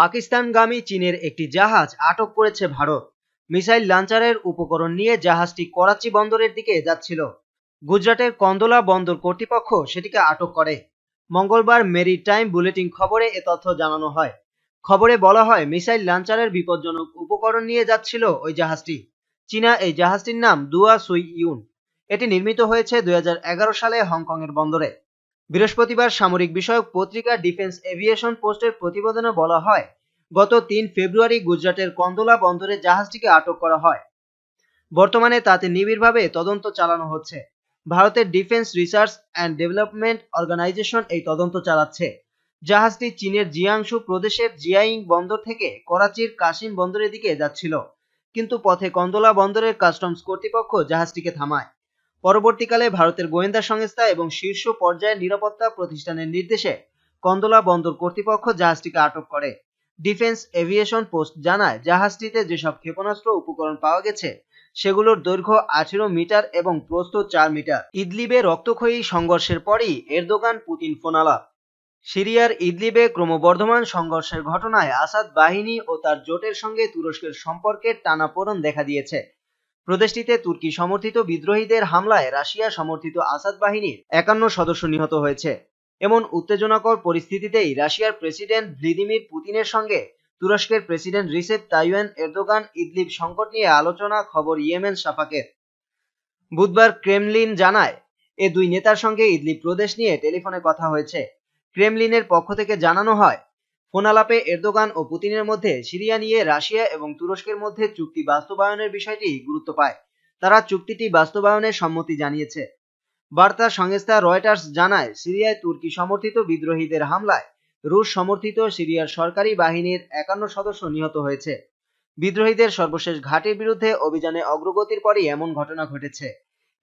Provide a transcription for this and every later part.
পাকিস্তানগামী চীনের একটি জাহাজ আটক করেছে ভারত মিসাইল লাঞ্চারের উপকরণ নিয়ে জাহাজটি করাচি বন্দরের দিকে যাচ্ছিল গুজরাটের কন্দলা বন্দর কর্তৃপক্ষ সেটিকে আটক করে মঙ্গলবার মেরি টাইম বুলেটিন খবরে এ তথ্য জানানো হয় খবরে বলা হয় মিসাইল লাঞ্চারের বিপজ্জনক উপকরণ নিয়ে যাচ্ছিল ওই জাহাজটি চীনা এই জাহাজটির নাম দুয়া সুই ইউন এটি নির্মিত হয়েছে দুই সালে হংকংয়ের বন্দরে বৃহস্পতিবার সামরিক বিষয়ক পত্রিকা ডিফেন্স এভিয়েশন পোস্টের প্রতিবেদনে বলা হয় গত তিন ফেব্রুয়ারি গুজরাটের কন্দলা বন্দরে জাহাজটিকে আটক করা হয় বর্তমানে তাতে নিবিড়ভাবে তদন্ত চালানো হচ্ছে ভারতের defence research and development organisation এই তদন্ত চালাচ্ছে জাহাজটি চীনের জিয়াংশু প্রদেশের জিয়াইং বন্দর থেকে করাচির কাশিম বন্দরের দিকে যাচ্ছিল কিন্তু পথে কন্দলা বন্দরের কাস্টমস কর্তৃপক্ষ জাহাজটিকে থামায় পরবর্তীকালে ভারতের গোয়েন্দা সংস্থা এবং শীর্ষ পর্যায়ের নিরাপত্তা প্রতিষ্ঠানের নির্দেশে কন্দলা বন্দর কর্তৃপক্ষ জাহাজটিকে আটক করে ডিফেন্স এভিয়েশন পোস্ট জানায় জাহাজটিতে যেসব ক্ষেপণাস্ত্র উপকরণ পাওয়া গেছে সেগুলোর দৈর্ঘ্য আঠেরো মিটার এবং প্রস্থ চার মিটার ইদলিবে রক্তক্ষয়ী সংঘর্ষের পরই এরদোগান পুতিন ফোনালা সিরিয়ার ইদলিবে ক্রমবর্ধমান সংঘর্ষের ঘটনায় আসাদ বাহিনী ও তার জোটের সঙ্গে তুরস্কের সম্পর্কের টানাপোড়ন দেখা দিয়েছে প্রদেশটিতে তুর্কি সমর্থিত বিদ্রোহীদের হামলায় রাশিয়া সমর্থিত আসাদ বাহিনীর একান্ন সদস্য নিহত হয়েছে এমন উত্তেজনাকর পরিস্থিতিতেই রাশিয়ার প্রেসিডেন্ট ভ্লাদিমির পুতিনের সঙ্গে তুরস্কের president Recep Tayyip Erdogan Idlib সংকট নিয়ে আলোচনা খবর ইয়েমেন সাফাকের বুধবার ক্রেমলিন জানায় এ দুই নেতার সঙ্গে ইদলিব প্রদেশ নিয়ে টেলিফোনে কথা হয়েছে ক্রেমলিনের পক্ষ থেকে জানানো হয় ফোন আলাপে এরদোগান ও পুতিনের মধ্যে সিরিয়া নিয়ে রাশিয়া এবং তুরস্কের মধ্যে চুক্তি বাস্তবায়নের বিষয়টি গুরুত্ব পায় তারা চুক্তিটি বাস্তবায়নের সম্মতি জানিয়েছে বার্তা সংস্থা রয়টার্স জানায় সিরিয়ায় তুর্কি সমর্থিত বিদ্রোহীদের হামলায় রুশ সমর্থিত সিরিয়ার সরকারি বাহিনীর একান্ন সদস্য নিহত হয়েছে বিদ্রোহীদের সর্বশেষ ঘাটির বিরুদ্ধে অভিযানে অগ্রগতির পরই এমন ঘটনা ঘটেছে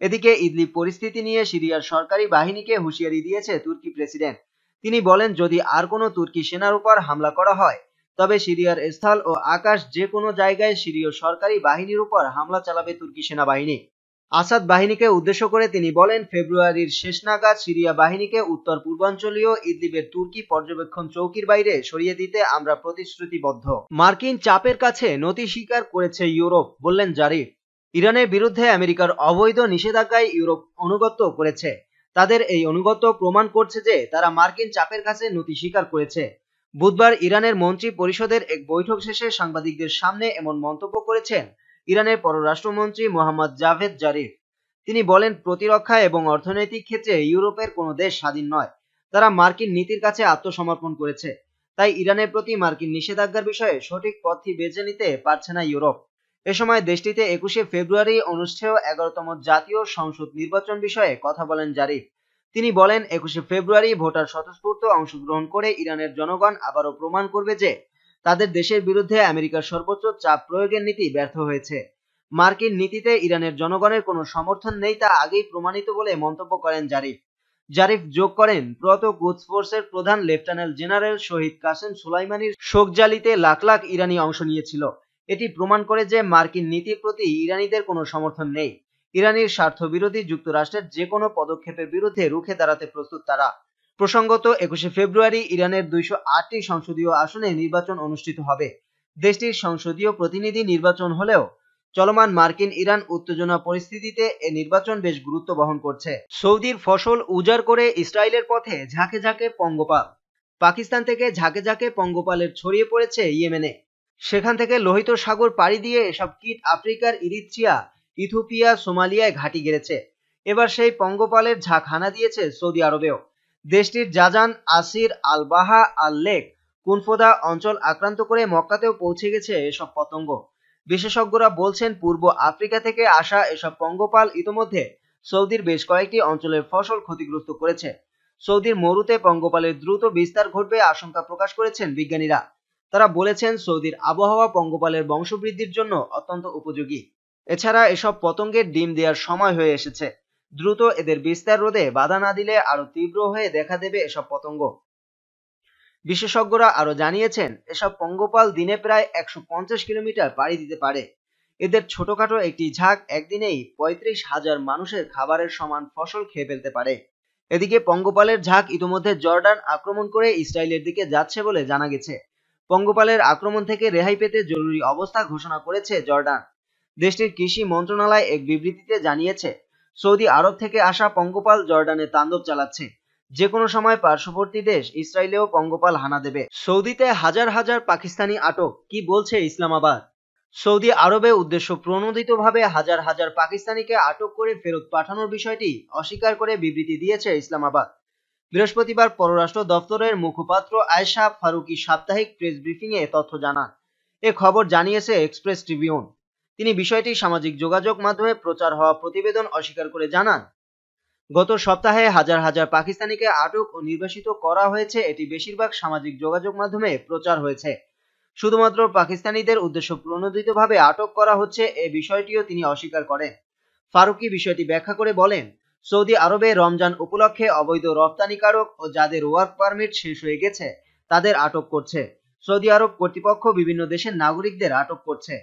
এদিকে ইদলিব পরিস্থিতি নিয়ে সিরিয়ার সরকারি বাহিনীকে হুঁশিয়ারি দিয়েছে তুর্কি প্রেসিডেন্ট তিনি বলেন যদি আর কোনো তুর্কি সেনার উপর হামলা করা হয় তবে সিরিয়ার স্থল ও আকাশ যে কোনো জায়গায় সিরীয় সরকারি বাহিনীর উপর হামলা চালাবে তুর্কি সেনাবাহিনী আসাদ বাহিনীকে উদ্দেশ্য করে তিনি বলেন ফেব্রুয়ারির শেষ নাগাদ সিরিয়া বাহিনীকে উত্তর পূর্বাঞ্চলীয় ইদলিবের তুর্কি পর্যবেক্ষণ চৌকির বাইরে সরিয়ে দিতে আমরা প্রতিশ্রুতিবদ্ধ মার্কিন চাপের কাছে নথি স্বীকার করেছে ইউরোপ বললেন জারিফ ইরানের বিরুদ্ধে আমেরিকার অবৈধ নিষেধাজ্ঞায় ইউরোপ অনুগত করেছে তাদের এই অনুগত প্রমাণ করছে যে তারা মার্কিন চাপের কাছে নতি স্বীকার করেছে বুধবার ইরানের মন্ত্রী পরিষদের এক বৈঠক শেষে সাংবাদিকদের সামনে এমন মন্তব্য করেছেন ইরানের পররাষ্ট্রমন্ত্রী মোহাম্মদ জাভেদ জারিফ তিনি বলেন প্রতিরক্ষা এবং অর্থনৈতিক ক্ষেত্রে ইউরোপের কোনো দেশ স্বাধীন নয় তারা মার্কিন নীতির কাছে আত্মসমর্পণ করেছে তাই ইরানের প্রতি মার্কিন নিষেধাজ্ঞার বিষয়ে সঠিক পথটি বেছে নিতে পারছে না ইউরোপ এ সময় দেশটিতে একুশে ফেব্রুয়ারি অনুষ্ঠেয় এগারোতম জাতীয় সংসদ নির্বাচন বিষয়ে কথা বলেন জারিফ তিনি বলেন একুশে ফেব্রুয়ারি ভোটার স্বতঃস্ফূর্ত অংশগ্রহণ করে ইরানের জনগণ আবারও প্রমাণ করবে যে তাদের দেশের বিরুদ্ধে আমেরিকার সর্বোচ্চ চাপ প্রয়োগের নীতি ব্যর্থ হয়েছে মার্কিন নীতিতে ইরানের জনগণের কোনো সমর্থন নেই তা আগেই প্রমাণিত বলে মন্তব্য করেন জারিফ জারিফ যোগ করেন প্রত কুচ ফোর্সের প্রধান লেফটেন্যান্ট জেনারেল শহীদ কাসেম সুলাইমানির শোকজালিতে লাখ লাখ ইরানি অংশ নিয়েছিল এটি প্রমাণ করে যে মার্কিন নীতির প্রতি ইরানিদের কোনো সমর্থন নেই ইরানির স্বার্থবিরোধী যুক্তরাষ্ট্রের যে কোনো পদক্ষেপের বিরুদ্ধে রুখে দাঁড়াতে প্রস্তুত তারা প্রসঙ্গত একুশে ফেব্রুয়ারি ইরানের দুইশো আটটি সংসদীয় আসনে নির্বাচন অনুষ্ঠিত হবে দেশটির সংসদীয় প্রতিনিধি নির্বাচন হলেও চলমান মার্কিন ইরান উত্তেজনা পরিস্থিতিতে এ নির্বাচন বেশ গুরুত্ব বহন করছে সৌদির ফসল উজাড় করে ইসরায়েলের পথে ঝাঁকে ঝাঁকে পঙ্গপাল পাকিস্তান থেকে ঝাঁকে ঝাঁকে পঙ্গপালের ছড়িয়ে পড়েছে ইয়েমেনে সেখান থেকে লোহিত সাগর পাড়ি দিয়ে এসব কীট আফ্রিকার ইরিত্রিয়া ইথোপিয়া সোমালিয়ায় ঘাঁটি গেড়েছে এবার সেই পঙ্গপালের ঝাঁক হানা দিয়েছে সৌদি আরবেও দেশটির জাজান আসির আলবাহা আল লেক কুনফোদা অঞ্চল আক্রান্ত করে মক্কাতেও পৌঁছে গেছে এসব পতঙ্গ বিশেষজ্ঞরা বলছেন পূর্ব আফ্রিকা থেকে আসা এসব পঙ্গপাল ইতোমধ্যে সৌদির বেশ কয়েকটি অঞ্চলের ফসল ক্ষতিগ্রস্ত করেছে সৌদির মরুতে পঙ্গপালের দ্রুত বিস্তার ঘটবে আশঙ্কা প্রকাশ করেছেন বিজ্ঞানীরা তারা বলেছেন সৌদির আবহাওয়া পঙ্গপালের বংশবৃদ্ধির জন্য অত্যন্ত উপযোগী এছাড়া এসব পতঙ্গের ডিম দেওয়ার সময় হয়ে এসেছে দ্রুত এদের বিস্তার রোধে বাধা না দিলে আরো তীব্র হয়ে দেখা দেবে এসব পতঙ্গ বিশেষজ্ঞরা আরো জানিয়েছেন এসব পঙ্গপাল দিনে প্রায় একশো পঞ্চাশ কিলোমিটার পাড়ি দিতে পারে এদের ছোটখাটো একটি ঝাঁক একদিনেই পঁয়ত্রিশ হাজার মানুষের খাবারের সমান ফসল খেয়ে ফেলতে পারে এদিকে পঙ্গপালের ঝাঁক ইতিমধ্যে জর্ডান আক্রমণ করে ইসরায়েলের দিকে যাচ্ছে বলে জানা গেছে পঙ্গপালের আক্রমণ থেকে রেহাই পেতে জরুরি অবস্থা ঘোষণা করেছে জর্ডান দেশটির কৃষি মন্ত্রণালয় এক বিবৃতিতে জানিয়েছে সৌদি আরব থেকে আসা পঙ্গপাল জর্ডানে তাণ্ডব চালাচ্ছে যে কোনো সময় পার্শ্ববর্তী দেশ ইসরায়েলেও পঙ্গপাল হানা দেবে সৌদিতে হাজার হাজার পাকিস্তানি আটক কি বলছে ইসলামাবাদ সৌদি আরবে উদ্দেশ্য প্রণোদিতভাবে হাজার হাজার পাকিস্তানিকে আটক করে ফেরত পাঠানোর বিষয়টি অস্বীকার করে বিবৃতি দিয়েছে ইসলামাবাদ বৃহস্পতিবার পররাষ্ট্র দপ্তরের মুখপাত্র আয়শা ফারুকি সাপ্তাহিক প্রেস ব্রিফিংয়ে তথ্য জানান এ খবর জানিয়েছে এক্সপ্রেস ট্রিবিউন তিনি বিষয়টি সামাজিক যোগাযোগ মাধ্যমে প্রচার হওয়া প্রতিবেদন অস্বীকার করে জানান গত সপ্তাহে হাজার হাজার পাকিস্তানিকে আটক ও নির্বাসিত করা হয়েছে এটি বেশিরভাগ সামাজিক যোগাযোগ মাধ্যমে প্রচার হয়েছে শুধুমাত্র পাকিস্তানিদের উদ্দেশ্য প্রণোদিতভাবে আটক করা হচ্ছে এ বিষয়টিও তিনি অস্বীকার করেন ফারুকি বিষয়টি ব্যাখ্যা করে বলেন সৌদি আরবে রমজান উপলক্ষে অবৈধ রপ্তানিকারক ও যাদের ওয়ার্ক পারমিট শেষ হয়ে গেছে তাদের আটক করছে সৌদি আরব কর্তৃপক্ষ বিভিন্ন দেশের নাগরিকদের আটক করছে